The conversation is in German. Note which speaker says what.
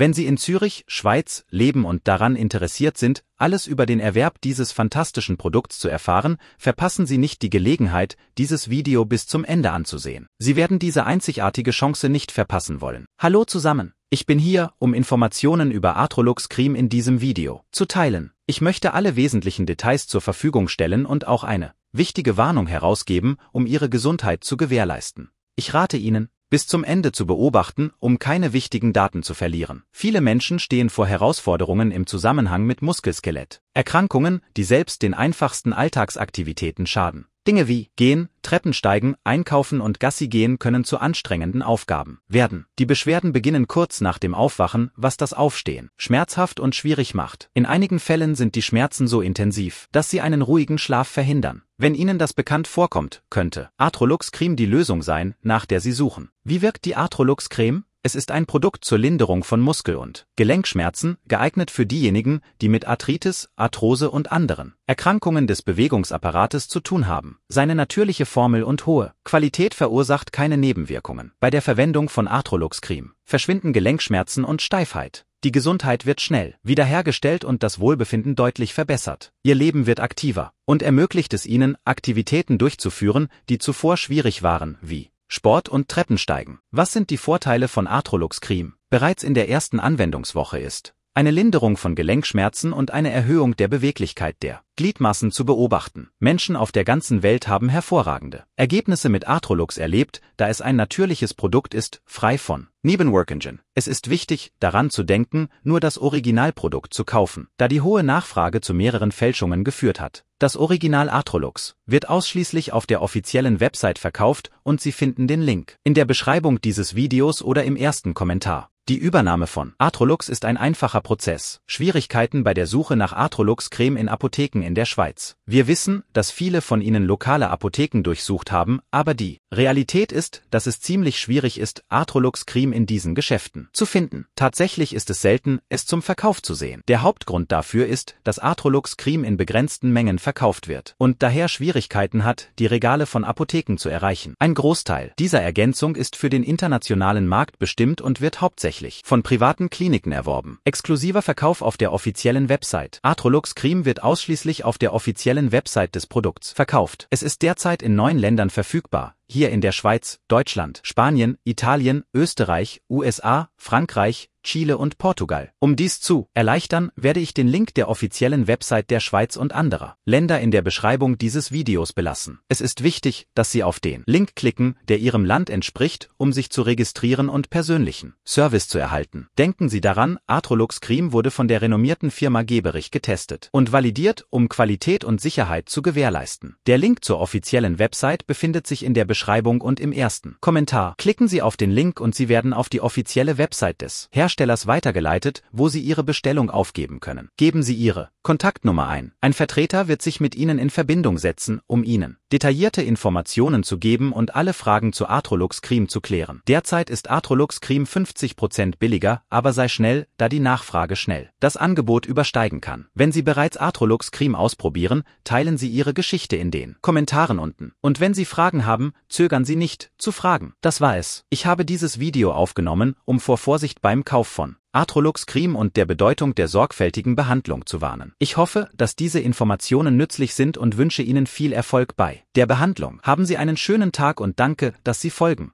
Speaker 1: Wenn Sie in Zürich, Schweiz, leben und daran interessiert sind, alles über den Erwerb dieses fantastischen Produkts zu erfahren, verpassen Sie nicht die Gelegenheit, dieses Video bis zum Ende anzusehen. Sie werden diese einzigartige Chance nicht verpassen wollen. Hallo zusammen! Ich bin hier, um Informationen über Atrolux Cream in diesem Video zu teilen. Ich möchte alle wesentlichen Details zur Verfügung stellen und auch eine wichtige Warnung herausgeben, um Ihre Gesundheit zu gewährleisten. Ich rate Ihnen, bis zum Ende zu beobachten, um keine wichtigen Daten zu verlieren. Viele Menschen stehen vor Herausforderungen im Zusammenhang mit Muskelskelett, Erkrankungen, die selbst den einfachsten Alltagsaktivitäten schaden. Dinge wie gehen, Treppensteigen, einkaufen und Gassi gehen können zu anstrengenden Aufgaben werden. Die Beschwerden beginnen kurz nach dem Aufwachen, was das Aufstehen schmerzhaft und schwierig macht. In einigen Fällen sind die Schmerzen so intensiv, dass sie einen ruhigen Schlaf verhindern. Wenn Ihnen das bekannt vorkommt, könnte Arthrolux Creme die Lösung sein, nach der Sie suchen. Wie wirkt die Arthrolux Creme? Es ist ein Produkt zur Linderung von Muskel- und Gelenkschmerzen, geeignet für diejenigen, die mit Arthritis, Arthrose und anderen Erkrankungen des Bewegungsapparates zu tun haben. Seine natürliche Formel und hohe Qualität verursacht keine Nebenwirkungen. Bei der Verwendung von Arthrolux Cream verschwinden Gelenkschmerzen und Steifheit. Die Gesundheit wird schnell wiederhergestellt und das Wohlbefinden deutlich verbessert. Ihr Leben wird aktiver und ermöglicht es ihnen, Aktivitäten durchzuführen, die zuvor schwierig waren, wie Sport und Treppensteigen. Was sind die Vorteile von Arthrolux Cream? Bereits in der ersten Anwendungswoche ist eine Linderung von Gelenkschmerzen und eine Erhöhung der Beweglichkeit der Gliedmassen zu beobachten. Menschen auf der ganzen Welt haben hervorragende Ergebnisse mit Artrolux erlebt, da es ein natürliches Produkt ist, frei von Nebenwork Engine. Es ist wichtig, daran zu denken, nur das Originalprodukt zu kaufen, da die hohe Nachfrage zu mehreren Fälschungen geführt hat. Das Original Artrolux wird ausschließlich auf der offiziellen Website verkauft und Sie finden den Link in der Beschreibung dieses Videos oder im ersten Kommentar. Die Übernahme von Atrolux ist ein einfacher Prozess. Schwierigkeiten bei der Suche nach Atrolux-Creme in Apotheken in der Schweiz. Wir wissen, dass viele von Ihnen lokale Apotheken durchsucht haben, aber die Realität ist, dass es ziemlich schwierig ist, Atrolux-Creme in diesen Geschäften zu finden. Tatsächlich ist es selten, es zum Verkauf zu sehen. Der Hauptgrund dafür ist, dass Atrolux-Creme in begrenzten Mengen verkauft wird und daher Schwierigkeiten hat, die Regale von Apotheken zu erreichen. Ein Großteil dieser Ergänzung ist für den internationalen Markt bestimmt und wird hauptsächlich tatsächlich von privaten Kliniken erworben. Exklusiver Verkauf auf der offiziellen Website. Atrolux Cream wird ausschließlich auf der offiziellen Website des Produkts verkauft. Es ist derzeit in neun Ländern verfügbar hier in der Schweiz, Deutschland, Spanien, Italien, Österreich, USA, Frankreich, Chile und Portugal. Um dies zu erleichtern, werde ich den Link der offiziellen Website der Schweiz und anderer Länder in der Beschreibung dieses Videos belassen. Es ist wichtig, dass Sie auf den Link klicken, der Ihrem Land entspricht, um sich zu registrieren und persönlichen Service zu erhalten. Denken Sie daran, Atrolux Cream wurde von der renommierten Firma Geberich getestet und validiert, um Qualität und Sicherheit zu gewährleisten. Der Link zur offiziellen Website befindet sich in der Beschreibung Beschreibung und im ersten Kommentar. Klicken Sie auf den Link und Sie werden auf die offizielle Website des Herstellers weitergeleitet, wo Sie Ihre Bestellung aufgeben können. Geben Sie Ihre Kontaktnummer ein. Ein Vertreter wird sich mit Ihnen in Verbindung setzen, um Ihnen detaillierte Informationen zu geben und alle Fragen zu Atrolux Cream zu klären. Derzeit ist Atrolux Cream 50% billiger, aber sei schnell, da die Nachfrage schnell das Angebot übersteigen kann. Wenn Sie bereits Atrolux Cream ausprobieren, teilen Sie Ihre Geschichte in den Kommentaren unten. Und wenn Sie Fragen haben, zögern Sie nicht, zu fragen. Das war es. Ich habe dieses Video aufgenommen, um vor Vorsicht beim Kauf von Atrolux Cream und der Bedeutung der sorgfältigen Behandlung zu warnen. Ich hoffe, dass diese Informationen nützlich sind und wünsche Ihnen viel Erfolg bei der Behandlung. Haben Sie einen schönen Tag und danke, dass Sie folgen.